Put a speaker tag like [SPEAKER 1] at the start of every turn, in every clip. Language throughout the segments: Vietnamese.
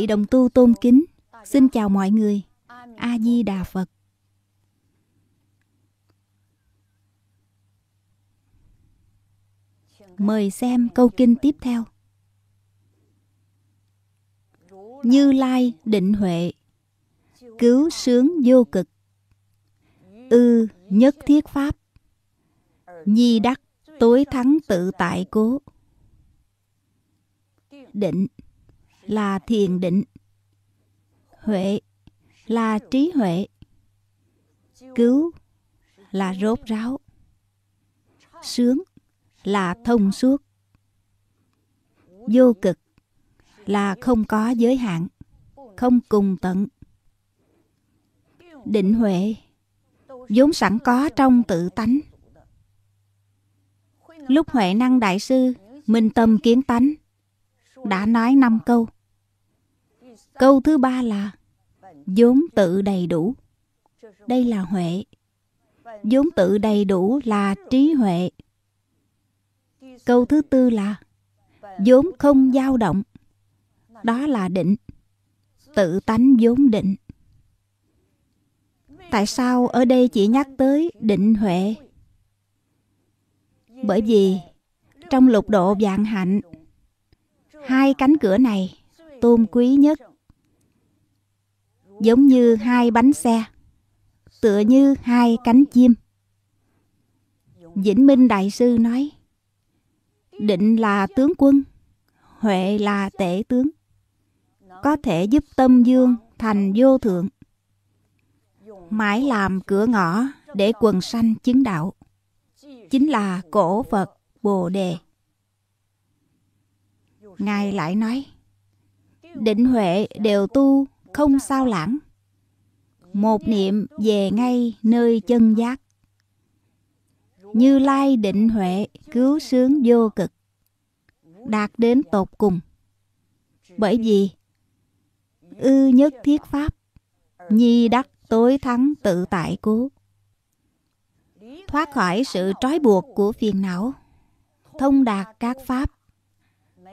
[SPEAKER 1] vị đồng tu tôn kính, xin chào mọi người. A Di Đà Phật. Mời xem câu kinh tiếp theo. Như Lai định huệ, cứu sướng vô cực. Ư ừ, nhất thiết pháp. Nhi đắc tối thắng tự tại cố. Định là thiền định huệ là trí huệ cứu là rốt ráo sướng là thông suốt vô cực là không có giới hạn không cùng tận định huệ vốn sẵn có trong tự tánh lúc huệ năng đại sư minh tâm kiến tánh đã nói năm câu Câu thứ ba là vốn tự đầy đủ. Đây là huệ. Vốn tự đầy đủ là trí huệ. Câu thứ tư là vốn không dao động. Đó là định. Tự tánh vốn định. Tại sao ở đây chỉ nhắc tới định huệ? Bởi vì trong lục độ vạn hạnh, hai cánh cửa này tôn quý nhất giống như hai bánh xe, tựa như hai cánh chim. Vĩnh Minh Đại Sư nói, định là tướng quân, huệ là tể tướng, có thể giúp tâm dương thành vô thượng. Mãi làm cửa ngõ để quần sanh chứng đạo, chính là cổ Phật Bồ Đề. Ngài lại nói, định huệ đều tu không sao lãng. Một niệm về ngay nơi chân giác. Như Lai định huệ cứu sướng vô cực. Đạt đến tột cùng. Bởi vì ư nhất thiết pháp, nhi đắc tối thắng tự tại cố. Thoát khỏi sự trói buộc của phiền não, thông đạt các pháp,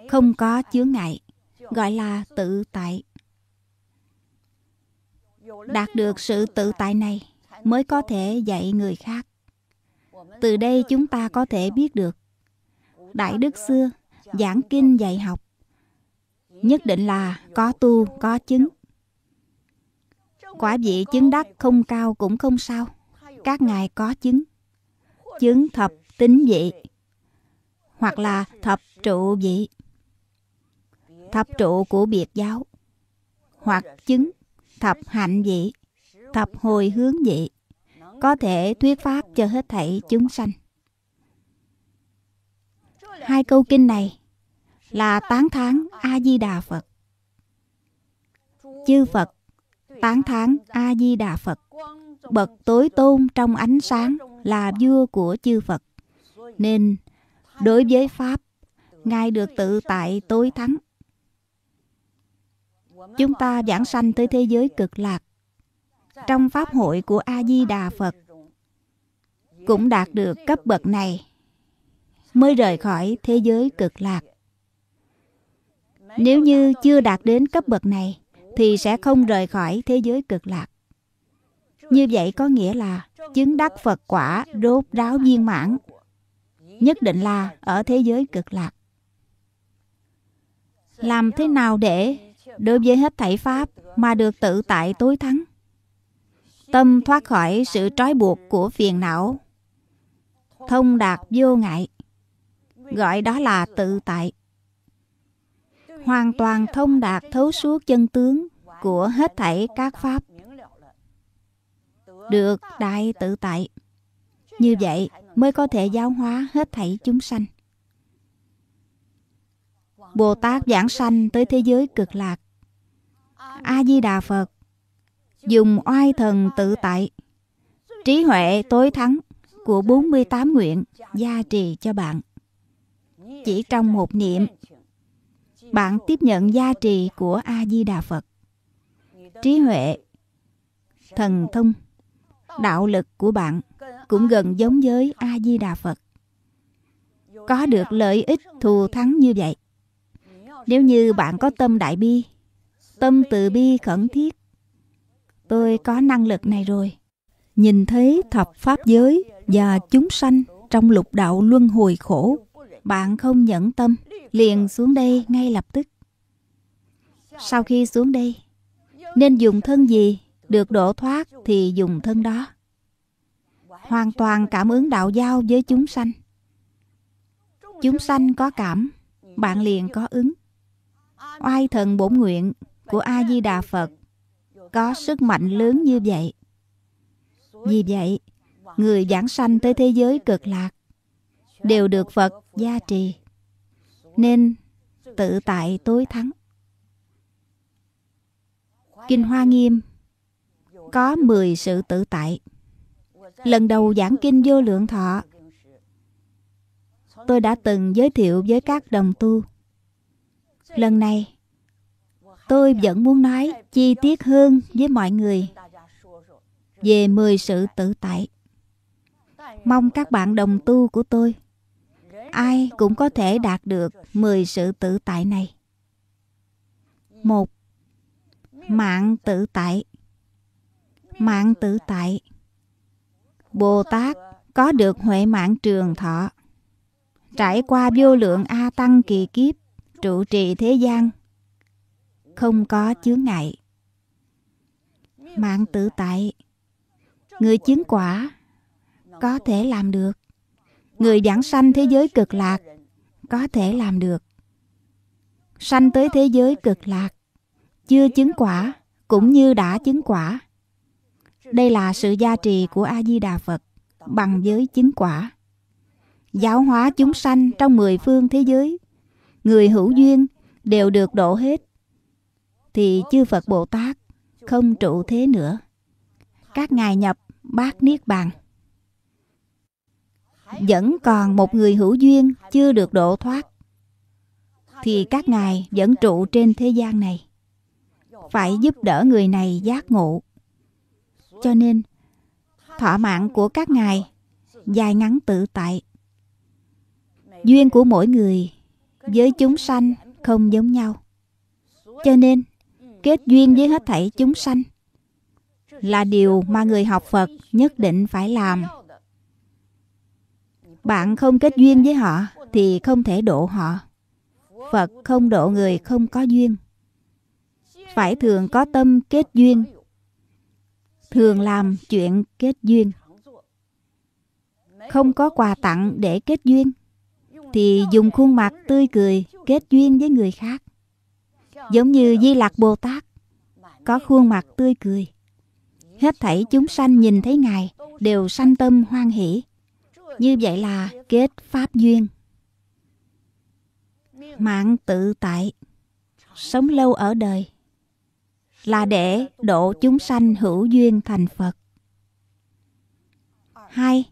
[SPEAKER 1] không có chướng ngại, gọi là tự tại đạt được sự tự tại này mới có thể dạy người khác từ đây chúng ta có thể biết được đại đức xưa giảng kinh dạy học nhất định là có tu có chứng quả vị chứng đắc không cao cũng không sao các ngài có chứng chứng thập tính vị hoặc là thập trụ vị thập trụ của biệt giáo hoặc chứng thập hạnh vị, thập hồi hướng vị, có thể thuyết pháp cho hết thảy chúng sanh. Hai câu kinh này là tán thán A Di Đà Phật. Chư Phật tán thán A Di Đà Phật, bậc tối tôn trong ánh sáng là vua của chư Phật. Nên đối với pháp, ngài được tự tại tối thắng chúng ta giảng sanh tới thế giới cực lạc. Trong Pháp hội của A-di-đà Phật cũng đạt được cấp bậc này mới rời khỏi thế giới cực lạc. Nếu như chưa đạt đến cấp bậc này thì sẽ không rời khỏi thế giới cực lạc. Như vậy có nghĩa là chứng đắc Phật quả rốt ráo viên mãn nhất định là ở thế giới cực lạc. Làm thế nào để đối với hết thảy pháp mà được tự tại tối thắng. Tâm thoát khỏi sự trói buộc của phiền não, thông đạt vô ngại, gọi đó là tự tại. Hoàn toàn thông đạt thấu suốt chân tướng của hết thảy các pháp, được đại tự tại. Như vậy mới có thể giáo hóa hết thảy chúng sanh. Bồ Tát giảng sanh tới thế giới cực lạc A-di-đà Phật Dùng oai thần tự tại Trí huệ tối thắng của 48 nguyện gia trì cho bạn Chỉ trong một niệm Bạn tiếp nhận gia trì của A-di-đà Phật Trí huệ Thần thông Đạo lực của bạn cũng gần giống với A-di-đà Phật Có được lợi ích thù thắng như vậy nếu như bạn có tâm đại bi tâm từ bi khẩn thiết. Tôi có năng lực này rồi. Nhìn thấy thập pháp giới và chúng sanh trong lục đạo luân hồi khổ, bạn không nhẫn tâm, liền xuống đây ngay lập tức. Sau khi xuống đây, nên dùng thân gì được độ thoát thì dùng thân đó. Hoàn toàn cảm ứng đạo giao với chúng sanh. Chúng sanh có cảm, bạn liền có ứng. Oai thần bổn nguyện của A Di Đà Phật có sức mạnh lớn như vậy. Vì vậy, người giảng sanh tới thế giới cực lạc đều được Phật gia trì nên tự tại tối thắng. Kinh Hoa Nghiêm có 10 sự tự tại. Lần đầu giảng kinh vô lượng thọ, tôi đã từng giới thiệu với các đồng tu. Lần này, Tôi vẫn muốn nói chi tiết hơn với mọi người về 10 sự tự tại. Mong các bạn đồng tu của tôi ai cũng có thể đạt được 10 sự tự tại này. một Mạng tự tại. Mạng tự tại. Bồ Tát có được huệ mạng trường thọ. Trải qua vô lượng A tăng kỳ kiếp, trụ trì thế gian không có chướng ngại. Mạng tự tại, người chứng quả có thể làm được. Người giảng sanh thế giới cực lạc có thể làm được. Sanh tới thế giới cực lạc, chưa chứng quả cũng như đã chứng quả. Đây là sự gia trì của A-di-đà Phật bằng giới chứng quả. Giáo hóa chúng sanh trong mười phương thế giới, người hữu duyên đều được độ hết thì chư Phật Bồ Tát không trụ thế nữa. Các ngài nhập bát niết bàn. Vẫn còn một người hữu duyên chưa được độ thoát thì các ngài vẫn trụ trên thế gian này. Phải giúp đỡ người này giác ngộ. Cho nên thọ mạng của các ngài dài ngắn tự tại. Duyên của mỗi người với chúng sanh không giống nhau. Cho nên kết duyên với hết thảy chúng sanh là điều mà người học Phật nhất định phải làm. Bạn không kết duyên với họ thì không thể độ họ. Phật không độ người không có duyên. Phải thường có tâm kết duyên. Thường làm chuyện kết duyên. Không có quà tặng để kết duyên thì dùng khuôn mặt tươi cười kết duyên với người khác giống như Di Lạc Bồ Tát, có khuôn mặt tươi cười. Hết thảy chúng sanh nhìn thấy Ngài đều sanh tâm hoan hỷ. Như vậy là kết Pháp duyên. Mạng tự tại, sống lâu ở đời, là để độ chúng sanh hữu duyên thành Phật. hai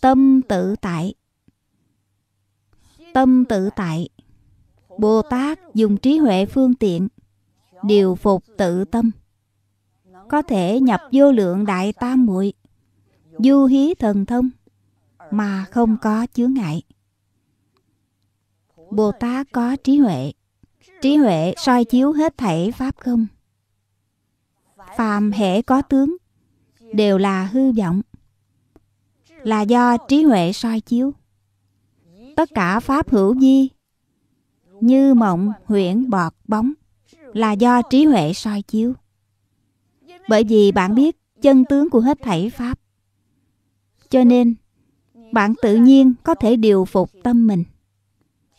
[SPEAKER 1] Tâm tự tại Tâm tự tại Bồ Tát dùng trí huệ phương tiện Điều phục tự tâm Có thể nhập vô lượng đại tam muội Du hí thần thông Mà không có chướng ngại Bồ Tát có trí huệ Trí huệ soi chiếu hết thảy Pháp không Phàm hệ có tướng Đều là hư vọng Là do trí huệ soi chiếu Tất cả Pháp hữu vi như mộng huyễn bọt bóng là do trí huệ soi chiếu. Bởi vì bạn biết chân tướng của hết thảy Pháp. Cho nên, bạn tự nhiên có thể điều phục tâm mình.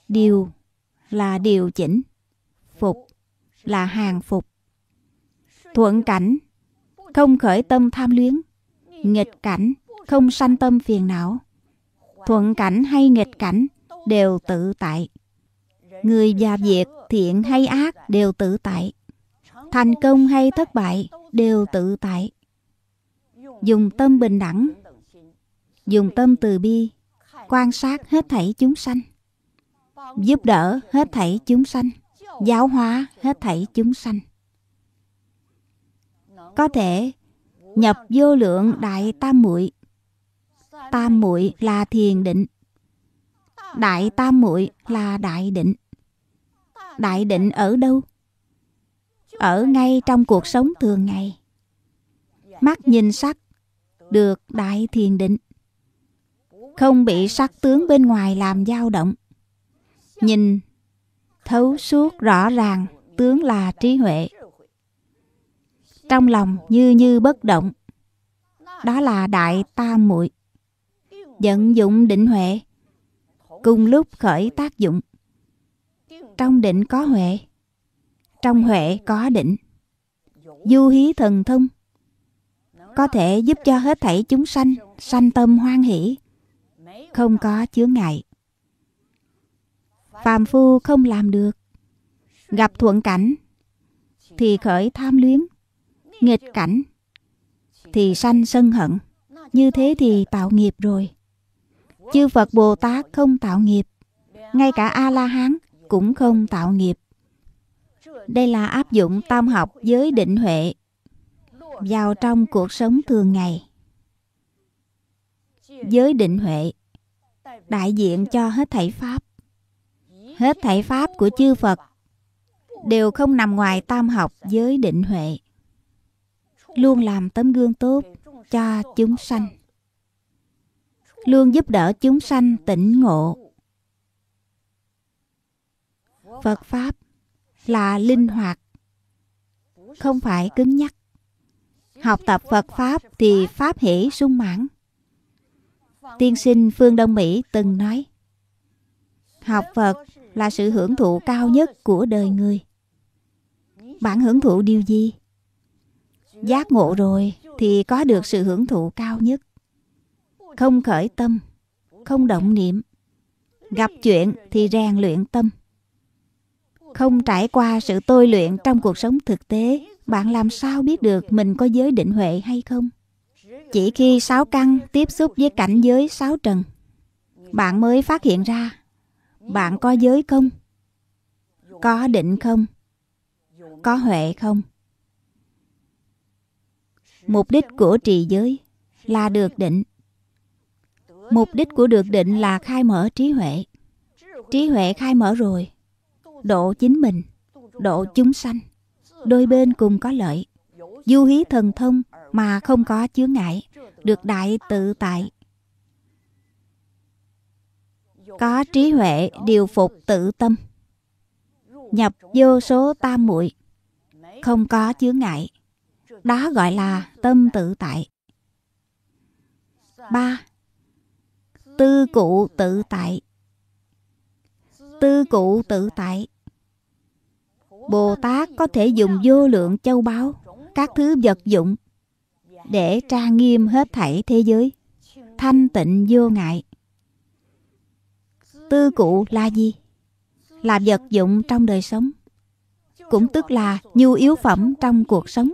[SPEAKER 1] Điều là điều chỉnh, phục là hàng phục. Thuận cảnh, không khởi tâm tham luyến, nghịch cảnh, không sanh tâm phiền não. Thuận cảnh hay nghịch cảnh đều tự tại người và việc thiện hay ác đều tự tại thành công hay thất bại đều tự tại dùng tâm bình đẳng dùng tâm từ bi quan sát hết thảy chúng sanh giúp đỡ hết thảy chúng sanh giáo hóa hết thảy chúng sanh có thể nhập vô lượng đại tam muội tam muội là thiền định đại tam muội là đại định đại định ở đâu ở ngay trong cuộc sống thường ngày mắt nhìn sắc được đại thiền định không bị sắc tướng bên ngoài làm dao động nhìn thấu suốt rõ ràng tướng là trí huệ trong lòng như như bất động đó là đại tam muội vận dụng định huệ cùng lúc khởi tác dụng trong định có huệ Trong huệ có định Du hí thần thông Có thể giúp cho hết thảy chúng sanh Sanh tâm hoan hỷ Không có chướng ngại Phàm phu không làm được Gặp thuận cảnh Thì khởi tham luyến Nghịch cảnh Thì sanh sân hận Như thế thì tạo nghiệp rồi Chư Phật Bồ Tát không tạo nghiệp ngay cả A La Hán cũng không tạo nghiệp. Đây là áp dụng tam học với định huệ vào trong cuộc sống thường ngày. Giới định huệ đại diện cho hết thảy pháp. Hết thảy pháp của chư Phật đều không nằm ngoài tam học giới định huệ. Luôn làm tấm gương tốt cho chúng sanh. Luôn giúp đỡ chúng sanh tỉnh ngộ phật pháp là linh hoạt không phải cứng nhắc học tập phật pháp thì pháp hỷ sung mãn tiên sinh phương đông mỹ từng nói học phật là sự hưởng thụ cao nhất của đời người bạn hưởng thụ điều gì giác ngộ rồi thì có được sự hưởng thụ cao nhất không khởi tâm không động niệm gặp chuyện thì rèn luyện tâm không trải qua sự tôi luyện trong cuộc sống thực tế, bạn làm sao biết được mình có giới định huệ hay không? Chỉ khi sáu căn tiếp xúc với cảnh giới sáu trần, bạn mới phát hiện ra bạn có giới không? Có định không? Có huệ không? Mục đích của trì giới là được định. Mục đích của được định là khai mở trí huệ. Trí huệ khai mở rồi độ chính mình, độ chúng sanh, đôi bên cùng có lợi. Du hí thần thông mà không có chướng ngại, được đại tự tại. Có trí huệ điều phục tự tâm, nhập vô số tam muội, không có chướng ngại. Đó gọi là tâm tự tại. Ba, Tư cụ tự tại tư cụ tự tại Bồ Tát có thể dùng vô lượng châu báu Các thứ vật dụng Để tra nghiêm hết thảy thế giới Thanh tịnh vô ngại Tư cụ là gì? Là vật dụng trong đời sống Cũng tức là nhu yếu phẩm trong cuộc sống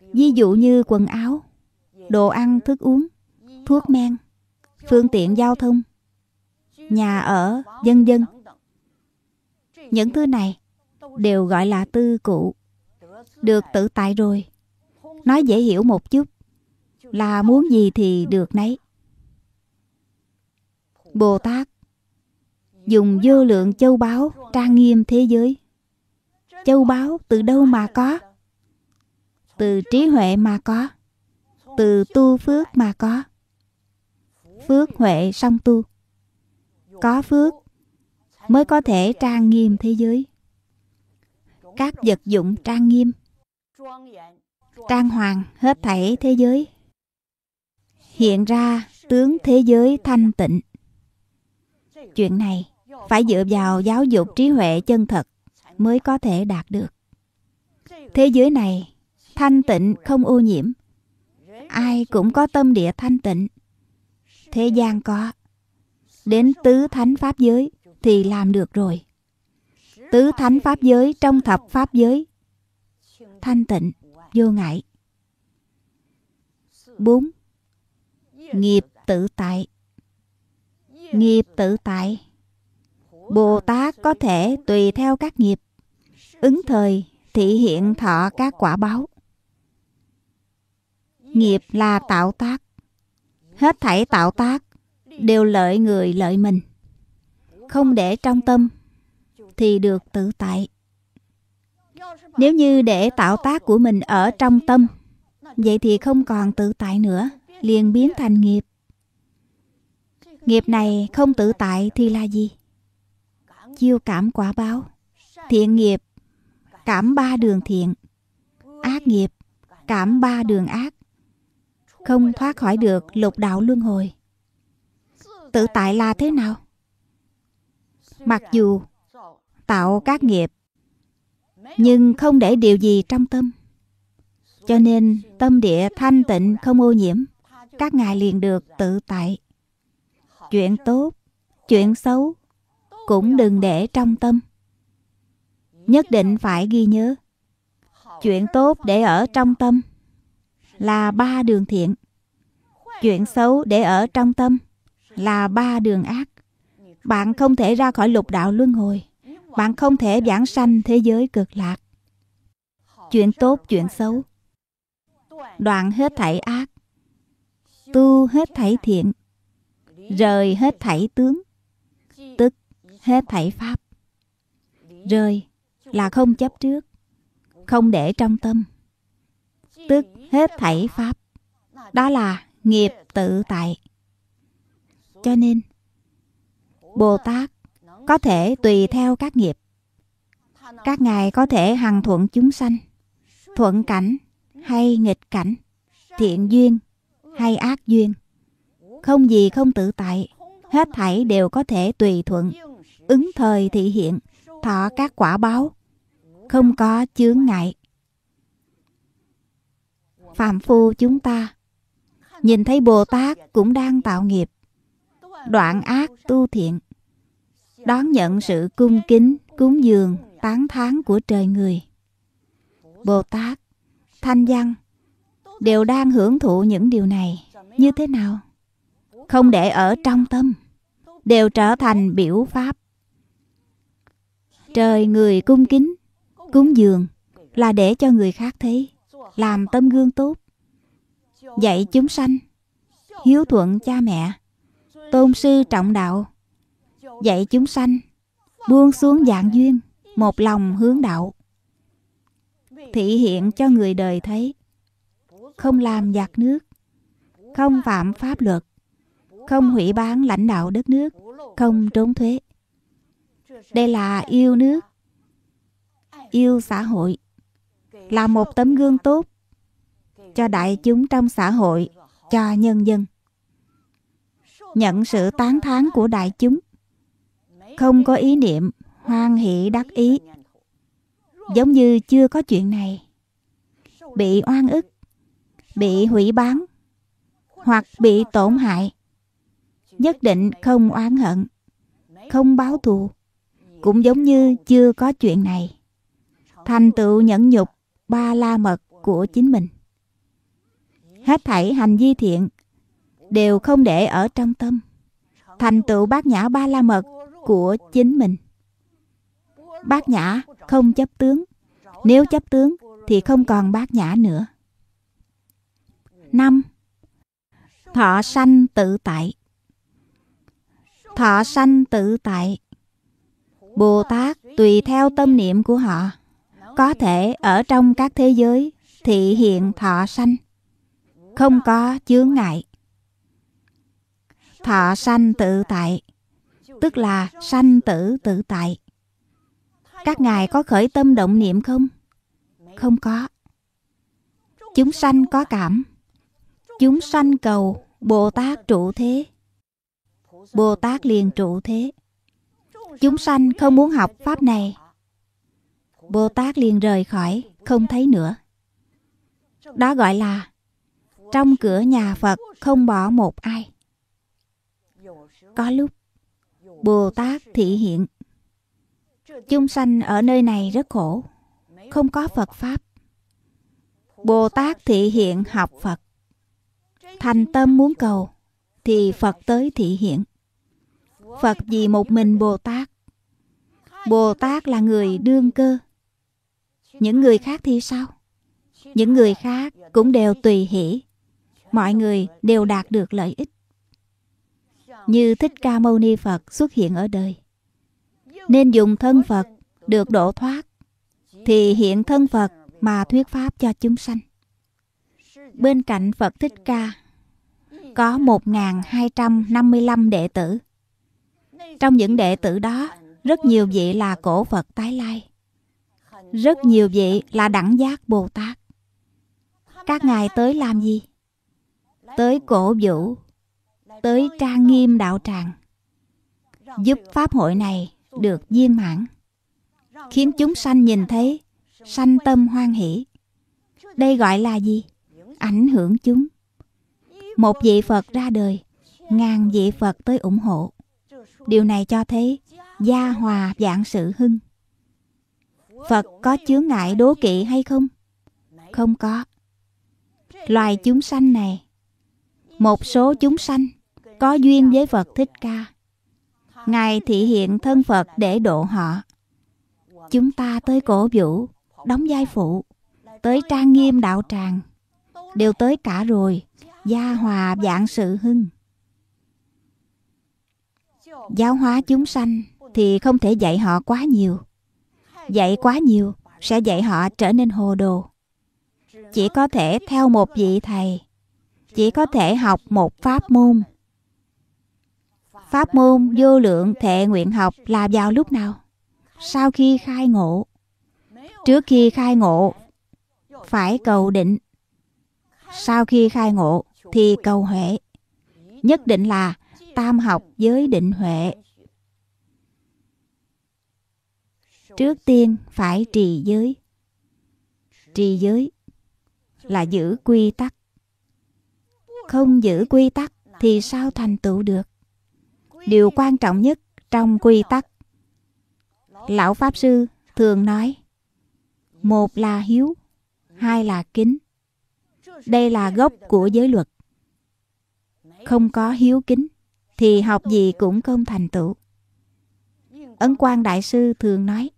[SPEAKER 1] Ví dụ như quần áo Đồ ăn, thức uống Thuốc men Phương tiện giao thông nhà ở, dân dân. Những thứ này đều gọi là tư cụ. Được tự tại rồi. Nói dễ hiểu một chút là muốn gì thì được nấy. Bồ Tát dùng vô lượng châu báu trang nghiêm thế giới. Châu báu từ đâu mà có? Từ trí huệ mà có. Từ tu phước mà có. Phước huệ song tu có phước mới có thể trang nghiêm thế giới các vật dụng trang nghiêm trang hoàng hết thảy thế giới hiện ra tướng thế giới thanh tịnh chuyện này phải dựa vào giáo dục trí huệ chân thật mới có thể đạt được thế giới này thanh tịnh không ô nhiễm ai cũng có tâm địa thanh tịnh thế gian có đến tứ thánh pháp giới thì làm được rồi. Tứ thánh pháp giới trong thập pháp giới. Thanh tịnh, vô ngại. Bốn Nghiệp tự tại. Nghiệp tự tại. Bồ Tát có thể tùy theo các nghiệp, ứng thời thị hiện thọ các quả báo. Nghiệp là tạo tác. Hết thảy tạo tác đều lợi người lợi mình không để trong tâm thì được tự tại nếu như để tạo tác của mình ở trong tâm vậy thì không còn tự tại nữa liền biến thành nghiệp nghiệp này không tự tại thì là gì chiêu cảm quả báo thiện nghiệp cảm ba đường thiện ác nghiệp cảm ba đường ác không thoát khỏi được lục đạo luân hồi tự tại là thế nào mặc dù tạo các nghiệp nhưng không để điều gì trong tâm cho nên tâm địa thanh tịnh không ô nhiễm các ngài liền được tự tại chuyện tốt chuyện xấu cũng đừng để trong tâm nhất định phải ghi nhớ chuyện tốt để ở trong tâm là ba đường thiện chuyện xấu để ở trong tâm là ba đường ác. Bạn không thể ra khỏi lục đạo luân hồi. Bạn không thể giảng sanh thế giới cực lạc. Chuyện tốt, chuyện xấu. Đoạn hết thảy ác. Tu hết thảy thiện. Rời hết thảy tướng. Tức hết thảy pháp. Rời là không chấp trước. Không để trong tâm. Tức hết thảy pháp. Đó là nghiệp tự tại cho nên, Bồ Tát có thể tùy theo các nghiệp. Các ngài có thể hằng thuận chúng sanh, thuận cảnh hay nghịch cảnh, thiện duyên hay ác duyên. Không gì không tự tại, hết thảy đều có thể tùy thuận, ứng thời thị hiện, thọ các quả báo, không có chướng ngại. Phạm phu chúng ta nhìn thấy Bồ Tát cũng đang tạo nghiệp, đoạn ác tu thiện, đón nhận sự cung kính, cúng dường, tán thán của trời người. Bồ Tát, Thanh Văn đều đang hưởng thụ những điều này như thế nào? Không để ở trong tâm, đều trở thành biểu pháp. Trời người cung kính, cúng dường là để cho người khác thấy, làm tấm gương tốt, dạy chúng sanh, hiếu thuận cha mẹ, Tôn sư trọng đạo Dạy chúng sanh Buông xuống dạng duyên Một lòng hướng đạo Thị hiện cho người đời thấy Không làm giặc nước Không phạm pháp luật Không hủy bán lãnh đạo đất nước Không trốn thuế Đây là yêu nước Yêu xã hội Là một tấm gương tốt Cho đại chúng trong xã hội Cho nhân dân nhận sự tán thán của đại chúng không có ý niệm hoan hỷ đắc ý giống như chưa có chuyện này bị oan ức bị hủy bán hoặc bị tổn hại nhất định không oán hận không báo thù cũng giống như chưa có chuyện này thành tựu nhẫn nhục ba la mật của chính mình hết thảy hành vi thiện đều không để ở trong tâm thành tựu bát nhã ba la mật của chính mình bát nhã không chấp tướng nếu chấp tướng thì không còn bát nhã nữa năm thọ sanh tự tại thọ sanh tự tại bồ tát tùy theo tâm niệm của họ có thể ở trong các thế giới thị hiện thọ sanh không có chướng ngại thọ sanh tự tại tức là sanh tử tự tại các ngài có khởi tâm động niệm không không có chúng sanh có cảm chúng sanh cầu bồ tát trụ thế bồ tát liền trụ thế chúng sanh không muốn học pháp này bồ tát liền rời khỏi không thấy nữa đó gọi là trong cửa nhà phật không bỏ một ai có lúc Bồ Tát thị hiện Chúng sanh ở nơi này rất khổ Không có Phật Pháp Bồ Tát thị hiện học Phật Thành tâm muốn cầu Thì Phật tới thị hiện Phật vì một mình Bồ Tát Bồ Tát là người đương cơ Những người khác thì sao? Những người khác cũng đều tùy hỷ Mọi người đều đạt được lợi ích như Thích Ca Mâu Ni Phật xuất hiện ở đời. Nên dùng thân Phật được độ thoát thì hiện thân Phật mà thuyết pháp cho chúng sanh. Bên cạnh Phật Thích Ca có 1.255 đệ tử. Trong những đệ tử đó, rất nhiều vị là cổ Phật tái lai. Rất nhiều vị là đẳng giác Bồ Tát. Các ngài tới làm gì? Tới cổ vũ tới trang nghiêm đạo tràng giúp pháp hội này được viên mãn khiến chúng sanh nhìn thấy sanh tâm hoan hỷ đây gọi là gì ảnh hưởng chúng một vị phật ra đời ngàn vị phật tới ủng hộ điều này cho thấy gia hòa dạng sự hưng phật có chướng ngại đố kỵ hay không không có loài chúng sanh này một số chúng sanh có duyên với Phật Thích Ca. Ngài thị hiện thân Phật để độ họ. Chúng ta tới cổ vũ, đóng vai phụ, tới trang nghiêm đạo tràng, đều tới cả rồi, gia hòa vạn sự hưng. Giáo hóa chúng sanh thì không thể dạy họ quá nhiều. Dạy quá nhiều sẽ dạy họ trở nên hồ đồ. Chỉ có thể theo một vị thầy, chỉ có thể học một pháp môn Pháp môn vô lượng thệ nguyện học là vào lúc nào? Sau khi khai ngộ. Trước khi khai ngộ, phải cầu định. Sau khi khai ngộ thì cầu huệ. Nhất định là tam học với định huệ. Trước tiên phải trì giới. Trì giới là giữ quy tắc. Không giữ quy tắc thì sao thành tựu được? điều quan trọng nhất trong quy tắc lão pháp sư thường nói một là hiếu hai là kính đây là gốc của giới luật không có hiếu kính thì học gì cũng không thành tựu ấn quang đại sư thường nói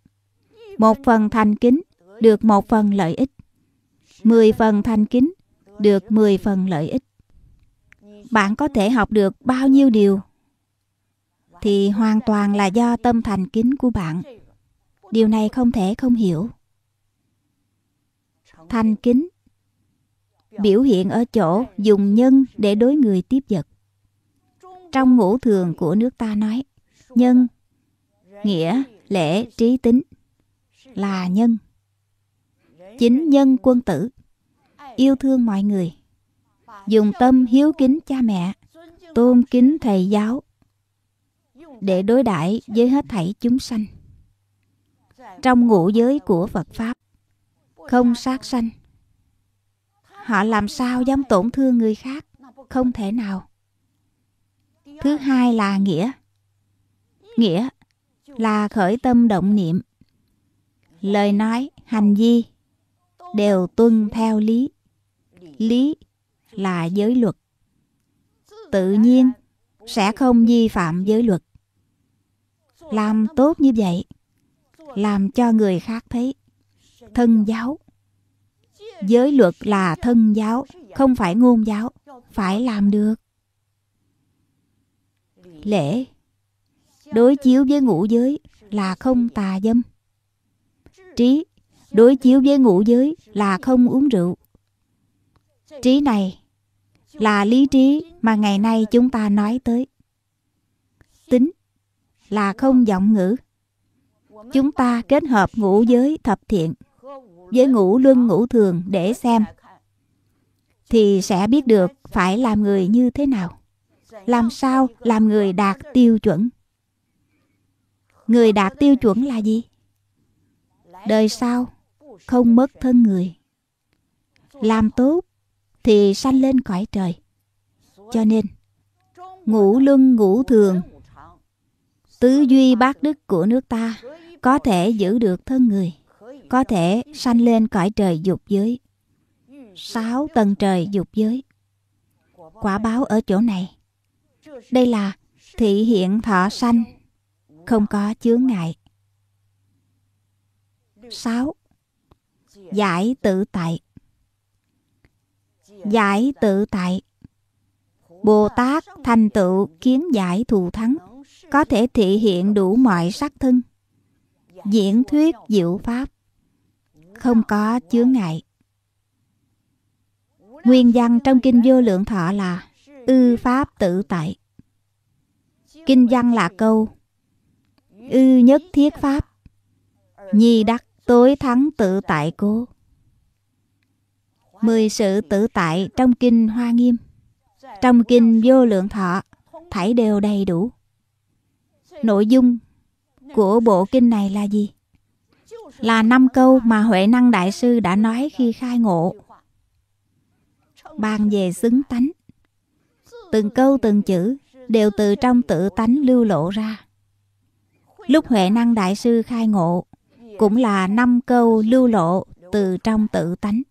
[SPEAKER 1] một phần thành kính được một phần lợi ích mười phần thành kính được mười phần lợi ích bạn có thể học được bao nhiêu điều thì hoàn toàn là do tâm thành kính của bạn điều này không thể không hiểu thành kính biểu hiện ở chỗ dùng nhân để đối người tiếp vật trong ngũ thường của nước ta nói nhân nghĩa lễ trí tính là nhân chính nhân quân tử yêu thương mọi người dùng tâm hiếu kính cha mẹ tôn kính thầy giáo để đối đãi với hết thảy chúng sanh. Trong ngũ giới của Phật Pháp, không sát sanh. Họ làm sao dám tổn thương người khác? Không thể nào. Thứ hai là nghĩa. Nghĩa là khởi tâm động niệm. Lời nói, hành vi đều tuân theo lý. Lý là giới luật. Tự nhiên sẽ không vi phạm giới luật làm tốt như vậy làm cho người khác thấy thân giáo giới luật là thân giáo không phải ngôn giáo phải làm được lễ đối chiếu với ngũ giới là không tà dâm trí đối chiếu với ngũ giới là không uống rượu trí này là lý trí mà ngày nay chúng ta nói tới tính là không giọng ngữ. Chúng ta kết hợp ngũ giới thập thiện với ngũ luân ngũ thường để xem thì sẽ biết được phải làm người như thế nào, làm sao làm người đạt tiêu chuẩn. Người đạt tiêu chuẩn là gì? Đời sau không mất thân người. Làm tốt thì sanh lên cõi trời. Cho nên, ngũ luân ngũ thường Tứ duy bác đức của nước ta có thể giữ được thân người, có thể sanh lên cõi trời dục giới. Sáu tầng trời dục giới. Quả báo ở chỗ này. Đây là thị hiện thọ sanh, không có chướng ngại. Sáu Giải tự tại Giải tự tại Bồ Tát thành tựu kiến giải thù thắng có thể thị hiện đủ mọi sắc thân. Diễn thuyết diệu pháp không có chứa ngại. Nguyên văn trong kinh vô lượng thọ là ư pháp tự tại. Kinh văn là câu ư nhất thiết pháp nhi đắc tối thắng tự tại cố. Mười sự tự tại trong kinh Hoa Nghiêm, trong kinh vô lượng thọ, thảy đều đầy đủ. Nội dung của bộ kinh này là gì? Là năm câu mà Huệ Năng Đại Sư đã nói khi khai ngộ. Bàn về xứng tánh. Từng câu từng chữ đều từ trong tự tánh lưu lộ ra. Lúc Huệ Năng Đại Sư khai ngộ, cũng là năm câu lưu lộ từ trong tự tánh.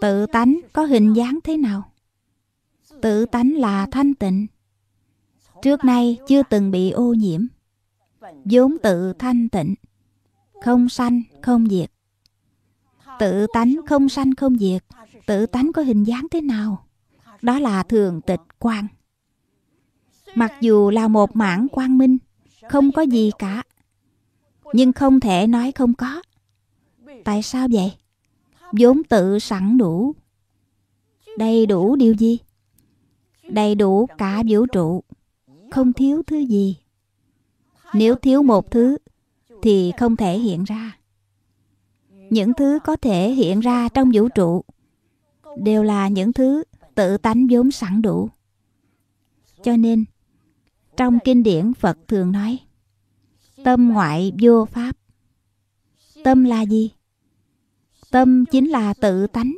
[SPEAKER 1] Tự tánh có hình dáng thế nào? Tự tánh là thanh tịnh, trước nay chưa từng bị ô nhiễm, vốn tự thanh tịnh, không sanh, không diệt. Tự tánh không sanh, không diệt, tự tánh có hình dáng thế nào? Đó là thường tịch quang. Mặc dù là một mảng quang minh, không có gì cả, nhưng không thể nói không có. Tại sao vậy? vốn tự sẵn đủ. Đầy đủ điều gì? Đầy đủ cả vũ trụ không thiếu thứ gì nếu thiếu một thứ thì không thể hiện ra những thứ có thể hiện ra trong vũ trụ đều là những thứ tự tánh vốn sẵn đủ cho nên trong kinh điển phật thường nói tâm ngoại vô pháp tâm là gì tâm chính là tự tánh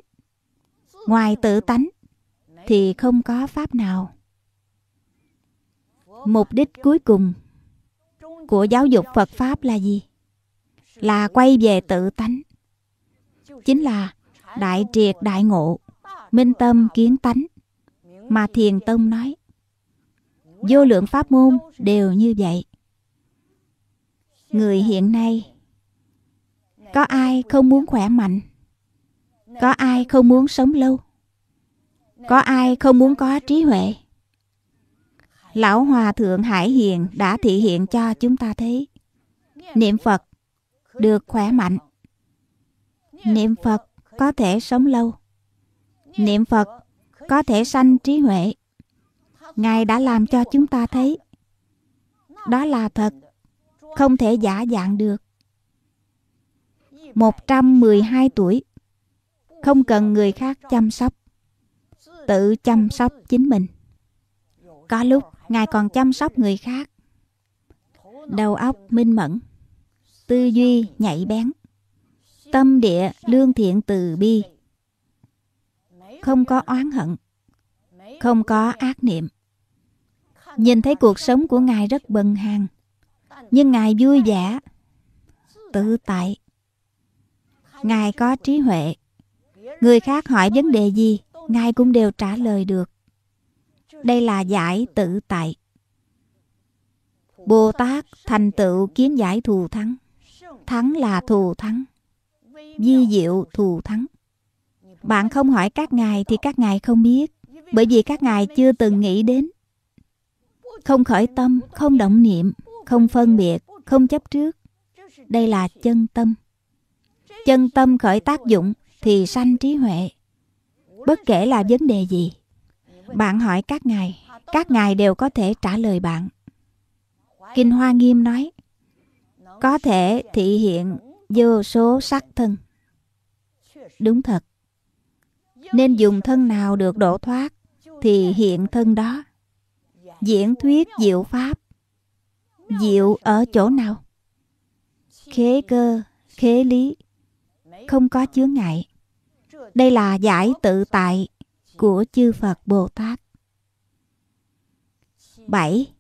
[SPEAKER 1] ngoài tự tánh thì không có pháp nào mục đích cuối cùng của giáo dục phật pháp là gì là quay về tự tánh chính là đại triệt đại ngộ minh tâm kiến tánh mà thiền tông nói vô lượng pháp môn đều như vậy người hiện nay có ai không muốn khỏe mạnh có ai không muốn sống lâu có ai không muốn có trí huệ Lão Hòa Thượng Hải Hiền đã thị hiện cho chúng ta thấy Niệm Phật được khỏe mạnh Niệm Phật có thể sống lâu Niệm Phật có thể sanh trí huệ Ngài đã làm cho chúng ta thấy Đó là thật Không thể giả dạng được 112 tuổi Không cần người khác chăm sóc Tự chăm sóc chính mình Có lúc Ngài còn chăm sóc người khác Đầu óc minh mẫn Tư duy nhạy bén Tâm địa lương thiện từ bi Không có oán hận Không có ác niệm Nhìn thấy cuộc sống của Ngài rất bần hàn, Nhưng Ngài vui vẻ Tự tại Ngài có trí huệ Người khác hỏi vấn đề gì Ngài cũng đều trả lời được đây là giải tự tại. Bồ Tát thành tựu kiến giải thù thắng. Thắng là thù thắng. Di diệu thù thắng. Bạn không hỏi các ngài thì các ngài không biết, bởi vì các ngài chưa từng nghĩ đến. Không khởi tâm, không động niệm, không phân biệt, không chấp trước. Đây là chân tâm. Chân tâm khởi tác dụng thì sanh trí huệ. Bất kể là vấn đề gì, bạn hỏi các ngài các ngài đều có thể trả lời bạn kinh hoa nghiêm nói có thể thị hiện vô số sắc thân đúng thật nên dùng thân nào được độ thoát thì hiện thân đó diễn thuyết diệu pháp diệu ở chỗ nào khế cơ khế lý không có chướng ngại đây là giải tự tại của chư Phật Bồ Tát. 7.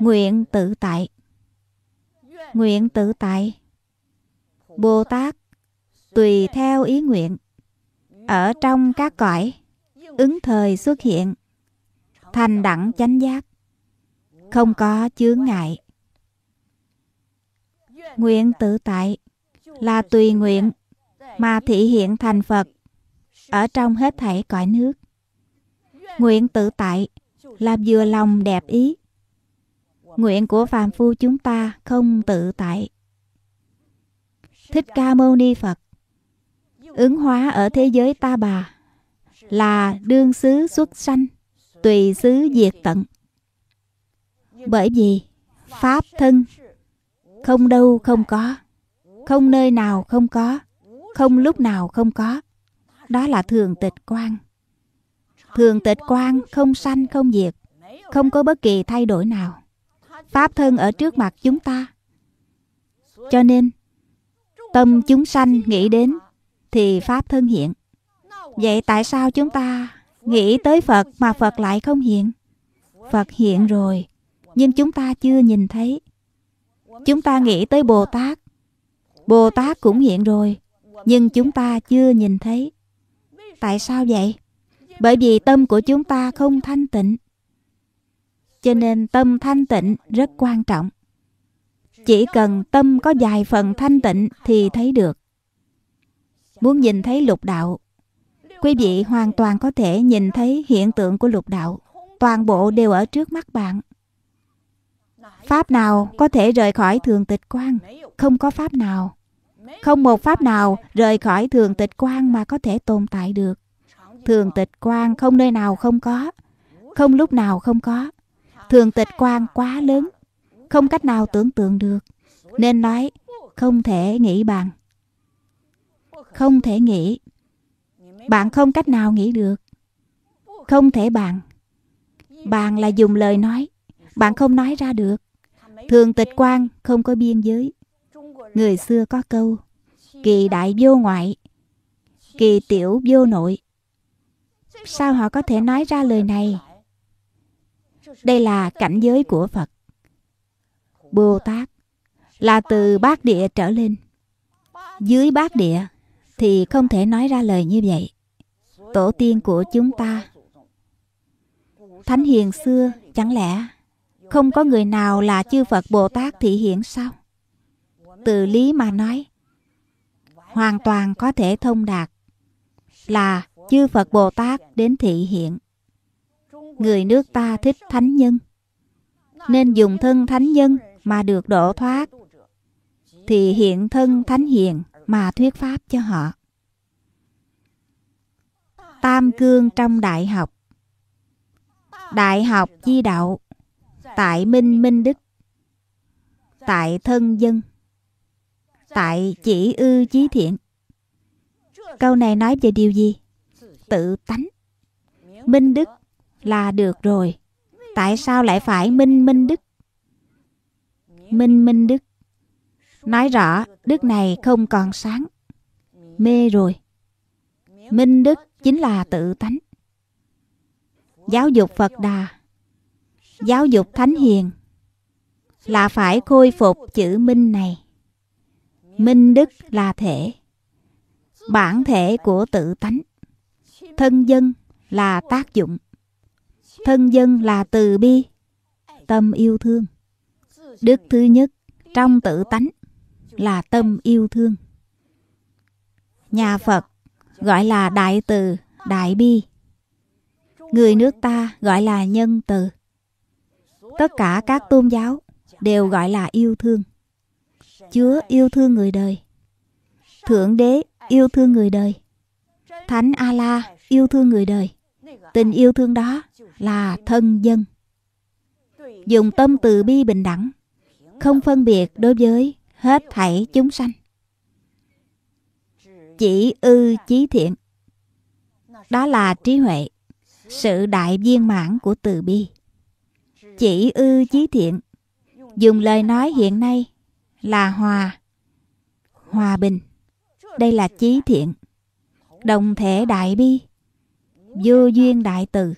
[SPEAKER 1] Nguyện tự tại Nguyện tự tại Bồ Tát tùy theo ý nguyện ở trong các cõi ứng thời xuất hiện thành đẳng chánh giác không có chướng ngại nguyện tự tại là tùy nguyện mà thị hiện thành phật ở trong hết thảy cõi nước. Nguyện tự tại là vừa lòng đẹp ý. Nguyện của phàm phu chúng ta không tự tại. Thích Ca Mâu Ni Phật ứng hóa ở thế giới ta bà là đương xứ xuất sanh, tùy xứ diệt tận. Bởi vì pháp thân không đâu không có, không nơi nào không có, không lúc nào không có đó là thường tịch quan. Thường tịch quan không sanh không diệt, không có bất kỳ thay đổi nào. Pháp thân ở trước mặt chúng ta. Cho nên, tâm chúng sanh nghĩ đến thì Pháp thân hiện. Vậy tại sao chúng ta nghĩ tới Phật mà Phật lại không hiện? Phật hiện rồi, nhưng chúng ta chưa nhìn thấy. Chúng ta nghĩ tới Bồ Tát, Bồ Tát cũng hiện rồi, nhưng chúng ta chưa nhìn thấy. Tại sao vậy? Bởi vì tâm của chúng ta không thanh tịnh. Cho nên tâm thanh tịnh rất quan trọng. Chỉ cần tâm có vài phần thanh tịnh thì thấy được. Muốn nhìn thấy lục đạo, quý vị hoàn toàn có thể nhìn thấy hiện tượng của lục đạo. Toàn bộ đều ở trước mắt bạn. Pháp nào có thể rời khỏi thường tịch quan? Không có pháp nào không một pháp nào rời khỏi thường tịch quan mà có thể tồn tại được. Thường tịch quan không nơi nào không có, không lúc nào không có. Thường tịch quan quá lớn, không cách nào tưởng tượng được. Nên nói, không thể nghĩ bằng. Không thể nghĩ. Bạn không cách nào nghĩ được. Không thể bằng. Bạn là dùng lời nói. Bạn không nói ra được. Thường tịch quan không có biên giới. Người xưa có câu Kỳ đại vô ngoại Kỳ tiểu vô nội Sao họ có thể nói ra lời này? Đây là cảnh giới của Phật Bồ Tát Là từ bát địa trở lên Dưới bát địa Thì không thể nói ra lời như vậy Tổ tiên của chúng ta Thánh hiền xưa chẳng lẽ Không có người nào là chư Phật Bồ Tát thị hiện sao? từ lý mà nói hoàn toàn có thể thông đạt là chư phật bồ tát đến thị hiện người nước ta thích thánh nhân nên dùng thân thánh nhân mà được độ thoát thì hiện thân thánh hiền mà thuyết pháp cho họ tam cương trong đại học đại học chi đạo tại minh minh đức tại thân dân tại chỉ ư chí thiện câu này nói về điều gì tự tánh minh đức là được rồi tại sao lại phải minh minh đức minh minh đức nói rõ đức này không còn sáng mê rồi minh đức chính là tự tánh giáo dục phật đà giáo dục thánh hiền là phải khôi phục chữ minh này Minh đức là thể Bản thể của tự tánh Thân dân là tác dụng Thân dân là từ bi Tâm yêu thương Đức thứ nhất trong tự tánh là tâm yêu thương Nhà Phật gọi là Đại Từ, Đại Bi Người nước ta gọi là Nhân Từ Tất cả các tôn giáo đều gọi là yêu thương Chúa yêu thương người đời thượng đế yêu thương người đời thánh a la yêu thương người đời tình yêu thương đó là thân dân dùng tâm từ bi bình đẳng không phân biệt đối với hết thảy chúng sanh chỉ ư chí thiện đó là trí huệ sự đại viên mãn của từ bi chỉ ư chí thiện dùng lời nói hiện nay là hòa hòa bình đây là chí thiện đồng thể đại bi vô duyên đại từ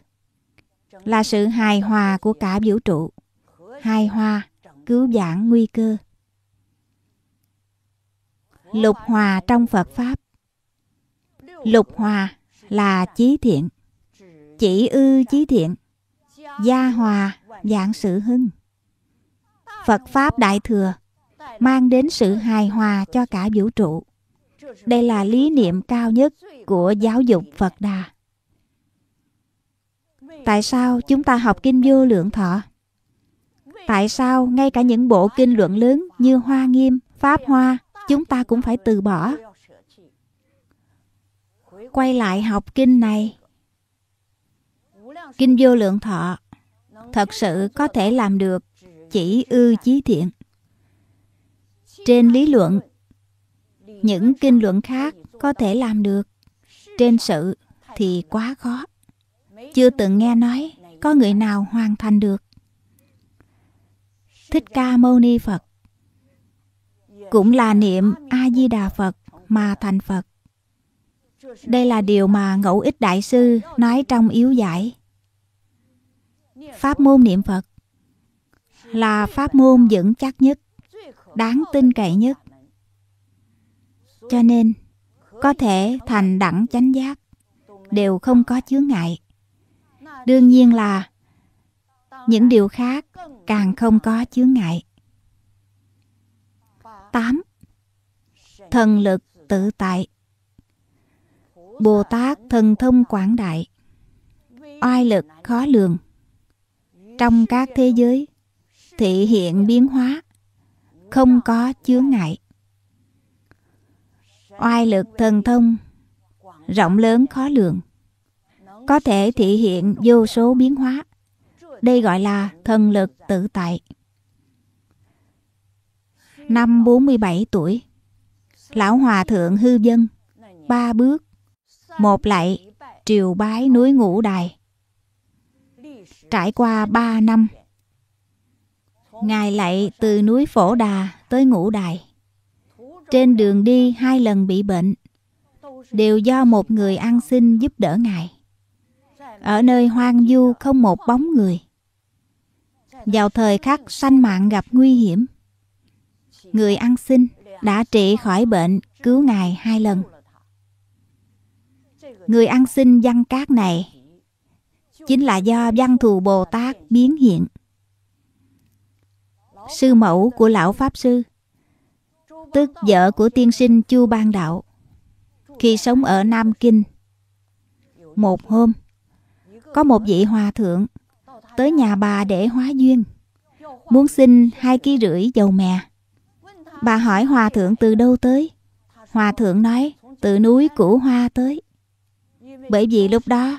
[SPEAKER 1] là sự hài hòa của cả vũ trụ hài hòa cứu giảng nguy cơ lục hòa trong phật pháp lục hòa là chí thiện chỉ ư chí thiện gia hòa dạng sự hưng phật pháp đại thừa mang đến sự hài hòa cho cả vũ trụ. Đây là lý niệm cao nhất của giáo dục Phật Đà. Tại sao chúng ta học kinh vô lượng thọ? Tại sao ngay cả những bộ kinh luận lớn như Hoa Nghiêm, Pháp Hoa chúng ta cũng phải từ bỏ? Quay lại học kinh này. Kinh vô lượng thọ thật sự có thể làm được chỉ ư chí thiện trên lý luận những kinh luận khác có thể làm được trên sự thì quá khó chưa từng nghe nói có người nào hoàn thành được thích ca mâu ni phật cũng là niệm a di đà phật mà thành phật đây là điều mà ngẫu ích đại sư nói trong yếu giải pháp môn niệm phật là pháp môn vững chắc nhất đáng tin cậy nhất cho nên có thể thành đẳng chánh giác đều không có chướng ngại đương nhiên là những điều khác càng không có chướng ngại Tám Thần lực tự tại Bồ Tát thần thông quảng đại Oai lực khó lường Trong các thế giới Thị hiện biến hóa không có chướng ngại oai lực thần thông rộng lớn khó lường có thể thị hiện vô số biến hóa đây gọi là thần lực tự tại năm 47 tuổi lão hòa thượng hư dân ba bước một lạy triều bái núi ngũ đài trải qua ba năm Ngài lại từ núi Phổ Đà tới Ngũ Đài. Trên đường đi hai lần bị bệnh, đều do một người ăn xin giúp đỡ Ngài. Ở nơi hoang vu không một bóng người. Vào thời khắc sanh mạng gặp nguy hiểm, người ăn xin đã trị khỏi bệnh cứu Ngài hai lần. Người ăn xin văn cát này chính là do văn thù Bồ Tát biến hiện sư mẫu của lão Pháp Sư, tức vợ của tiên sinh Chu Ban Đạo, khi sống ở Nam Kinh. Một hôm, có một vị hòa thượng tới nhà bà để hóa duyên, muốn xin hai ký rưỡi dầu mè. Bà hỏi hòa thượng từ đâu tới? Hòa thượng nói, từ núi Củ Hoa tới. Bởi vì lúc đó,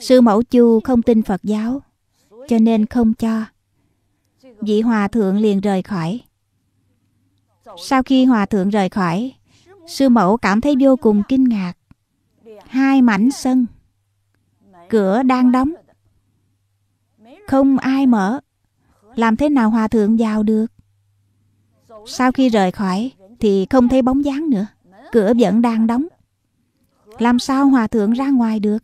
[SPEAKER 1] sư mẫu Chu không tin Phật giáo, cho nên không cho vị hòa thượng liền rời khỏi sau khi hòa thượng rời khỏi sư mẫu cảm thấy vô cùng kinh ngạc hai mảnh sân cửa đang đóng không ai mở làm thế nào hòa thượng vào được sau khi rời khỏi thì không thấy bóng dáng nữa cửa vẫn đang đóng làm sao hòa thượng ra ngoài được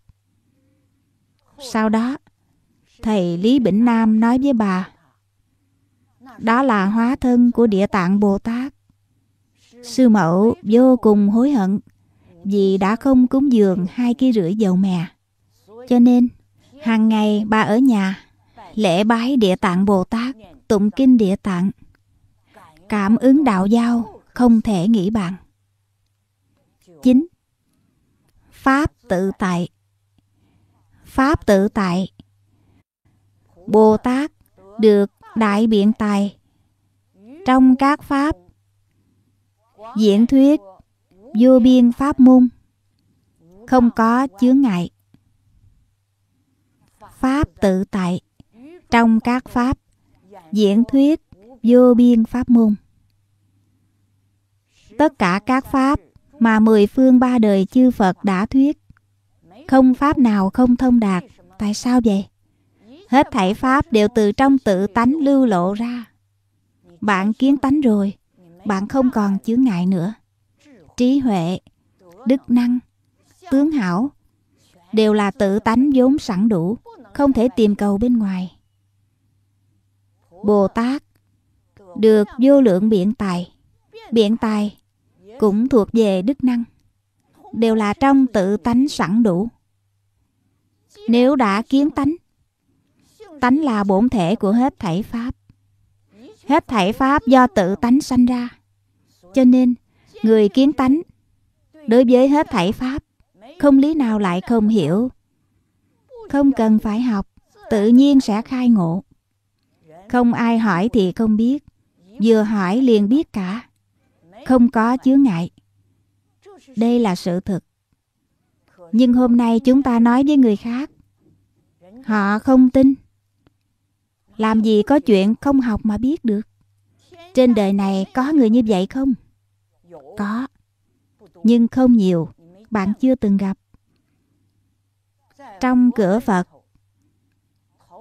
[SPEAKER 1] sau đó thầy lý bỉnh nam nói với bà đó là hóa thân của Địa Tạng Bồ Tát. Sư mẫu vô cùng hối hận vì đã không cúng dường hai ký rưỡi dầu mè. Cho nên, hàng ngày bà ở nhà lễ bái Địa Tạng Bồ Tát, tụng kinh Địa Tạng. Cảm ứng đạo giao không thể nghĩ bàn. chín Pháp tự tại Pháp tự tại Bồ Tát được đại biện tài trong các pháp diễn thuyết vô biên pháp môn không có chướng ngại pháp tự tại trong các pháp diễn thuyết vô biên pháp môn tất cả các pháp mà mười phương ba đời chư phật đã thuyết không pháp nào không thông đạt tại sao vậy Hết thảy Pháp đều từ trong tự tánh lưu lộ ra. Bạn kiến tánh rồi, bạn không còn chướng ngại nữa. Trí huệ, đức năng, tướng hảo đều là tự tánh vốn sẵn đủ, không thể tìm cầu bên ngoài. Bồ Tát được vô lượng biện tài, biện tài cũng thuộc về đức năng, đều là trong tự tánh sẵn đủ. Nếu đã kiến tánh, tánh là bổn thể của hết thảy pháp hết thảy pháp do tự tánh sanh ra cho nên người kiến tánh đối với hết thảy pháp không lý nào lại không hiểu không cần phải học tự nhiên sẽ khai ngộ không ai hỏi thì không biết vừa hỏi liền biết cả không có chướng ngại đây là sự thực nhưng hôm nay chúng ta nói với người khác họ không tin làm gì có chuyện không học mà biết được Trên đời này có người như vậy không? Có Nhưng không nhiều Bạn chưa từng gặp Trong cửa Phật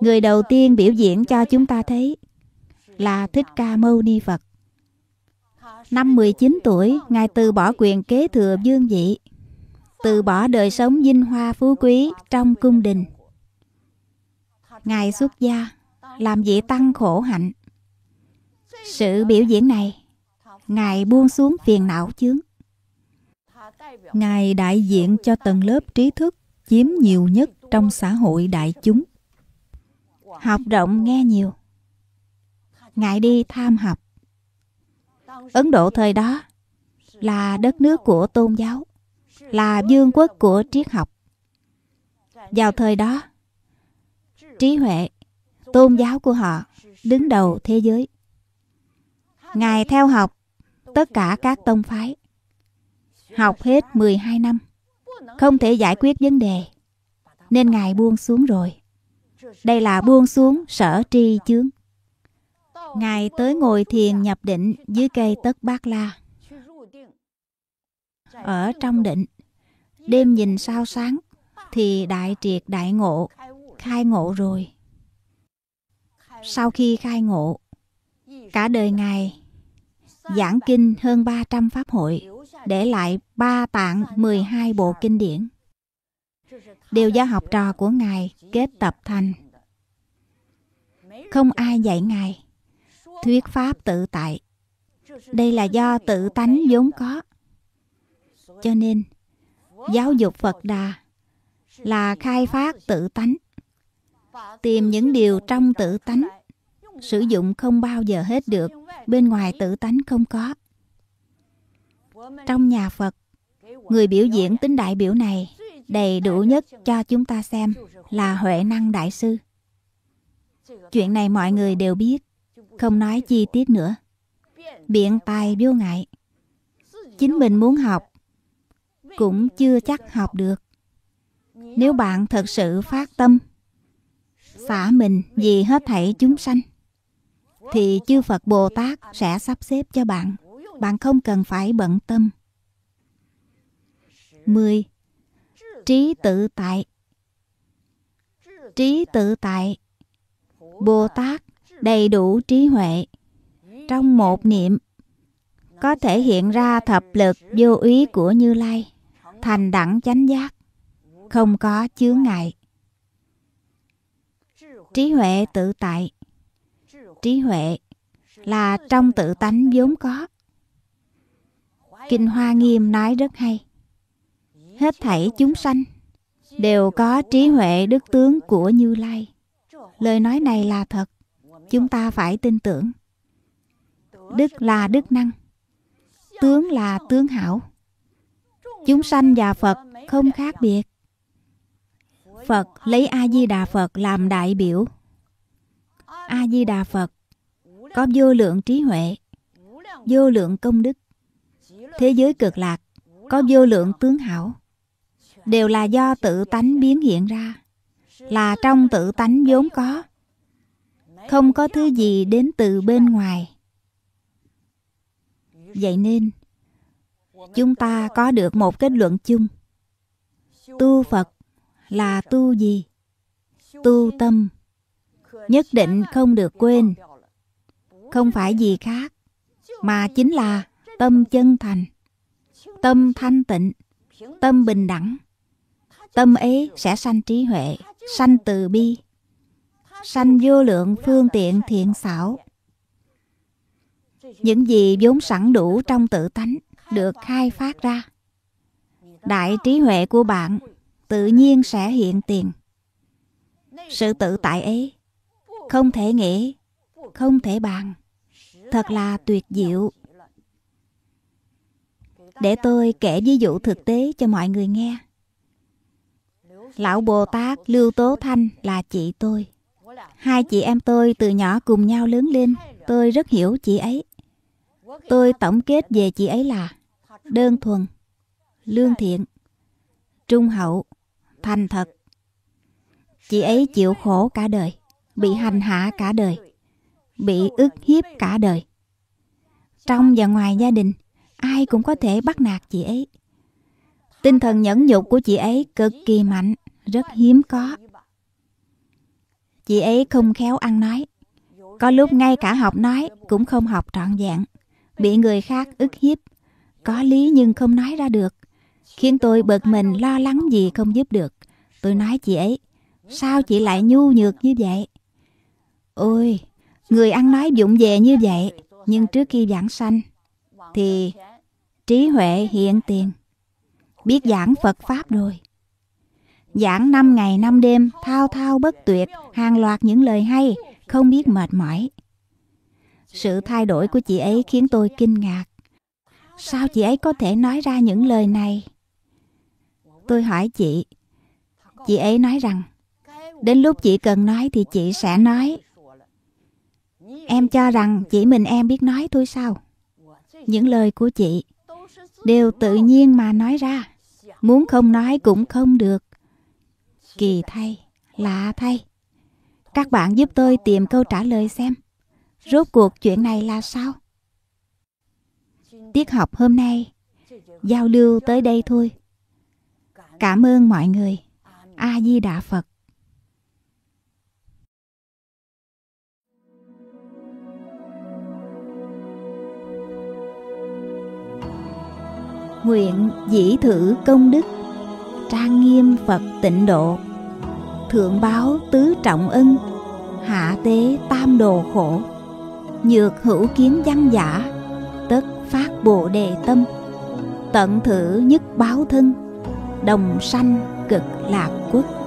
[SPEAKER 1] Người đầu tiên biểu diễn cho chúng ta thấy Là Thích Ca Mâu Ni Phật Năm 19 tuổi, Ngài từ bỏ quyền kế thừa vương vị Từ bỏ đời sống vinh hoa phú quý trong cung đình Ngài xuất gia làm gì tăng khổ hạnh sự biểu diễn này ngài buông xuống phiền não chướng ngài đại diện cho tầng lớp trí thức chiếm nhiều nhất trong xã hội đại chúng học rộng nghe nhiều ngài đi tham học ấn độ thời đó là đất nước của tôn giáo là vương quốc của triết học vào thời đó trí huệ tôn giáo của họ đứng đầu thế giới. Ngài theo học tất cả các tông phái. Học hết 12 năm, không thể giải quyết vấn đề, nên Ngài buông xuống rồi. Đây là buông xuống sở tri chướng. Ngài tới ngồi thiền nhập định dưới cây tất bát la. Ở trong định, đêm nhìn sao sáng thì đại triệt đại ngộ, khai ngộ rồi sau khi khai ngộ cả đời ngài giảng kinh hơn 300 pháp hội để lại ba tạng 12 bộ kinh điển đều do học trò của ngài kết tập thành không ai dạy ngài thuyết pháp tự tại đây là do tự tánh vốn có cho nên giáo dục phật đà là khai phát tự tánh tìm những điều trong tự tánh sử dụng không bao giờ hết được bên ngoài tự tánh không có trong nhà phật người biểu diễn tính đại biểu này đầy đủ nhất cho chúng ta xem là huệ năng đại sư chuyện này mọi người đều biết không nói chi tiết nữa biện tài vô ngại chính mình muốn học cũng chưa chắc học được nếu bạn thật sự phát tâm xả mình vì hết thảy chúng sanh thì chư Phật Bồ Tát sẽ sắp xếp cho bạn. Bạn không cần phải bận tâm. Mười Trí tự tại Trí tự tại Bồ Tát đầy đủ trí huệ Trong một niệm Có thể hiện ra thập lực vô úy của Như Lai Thành đẳng chánh giác Không có chướng ngại trí huệ tự tại trí huệ là trong tự tánh vốn có kinh hoa nghiêm nói rất hay hết thảy chúng sanh đều có trí huệ đức tướng của như lai lời nói này là thật chúng ta phải tin tưởng đức là đức năng tướng là tướng hảo chúng sanh và phật không khác biệt Phật lấy A Di Đà Phật làm đại biểu. A Di Đà Phật có vô lượng trí huệ, vô lượng công đức. Thế giới cực lạc có vô lượng tướng hảo, đều là do tự tánh biến hiện ra, là trong tự tánh vốn có. Không có thứ gì đến từ bên ngoài. Vậy nên, chúng ta có được một kết luận chung. Tu Phật là tu gì tu tâm nhất định không được quên không phải gì khác mà chính là tâm chân thành tâm thanh tịnh tâm bình đẳng tâm ấy sẽ sanh trí huệ sanh từ bi sanh vô lượng phương tiện thiện xảo những gì vốn sẵn đủ trong tự tánh được khai phát ra đại trí huệ của bạn tự nhiên sẽ hiện tiền sự tự tại ấy không thể nghĩ không thể bàn thật là tuyệt diệu để tôi kể ví dụ thực tế cho mọi người nghe lão bồ tát lưu tố thanh là chị tôi hai chị em tôi từ nhỏ cùng nhau lớn lên tôi rất hiểu chị ấy tôi tổng kết về chị ấy là đơn thuần lương thiện trung hậu thành thật. Chị ấy chịu khổ cả đời, bị hành hạ cả đời, bị ức hiếp cả đời. Trong và ngoài gia đình, ai cũng có thể bắt nạt chị ấy. Tinh thần nhẫn nhục của chị ấy cực kỳ mạnh, rất hiếm có. Chị ấy không khéo ăn nói. Có lúc ngay cả học nói cũng không học trọn vẹn, bị người khác ức hiếp, có lý nhưng không nói ra được khiến tôi bực mình lo lắng gì không giúp được. Tôi nói chị ấy, sao chị lại nhu nhược như vậy? Ôi, người ăn nói vụng về như vậy, nhưng trước khi giảng sanh, thì trí huệ hiện tiền, biết giảng Phật Pháp rồi. Giảng năm ngày năm đêm, thao thao bất tuyệt, hàng loạt những lời hay, không biết mệt mỏi. Sự thay đổi của chị ấy khiến tôi kinh ngạc. Sao chị ấy có thể nói ra những lời này? tôi hỏi chị. Chị ấy nói rằng, đến lúc chị cần nói thì chị sẽ nói. Em cho rằng chỉ mình em biết nói thôi sao? Những lời của chị đều tự nhiên mà nói ra. Muốn không nói cũng không được. Kỳ thay, lạ thay. Các bạn giúp tôi tìm câu trả lời xem. Rốt cuộc chuyện này là sao? Tiết học hôm nay giao lưu tới đây thôi. Cảm ơn mọi người. A Di Đà Phật. Nguyện dĩ thử công đức Trang nghiêm Phật tịnh độ Thượng báo tứ trọng ân Hạ tế tam đồ khổ Nhược hữu kiến văn giả Tất phát bồ đề tâm Tận thử nhất báo thân đồng sanh cực lạc quốc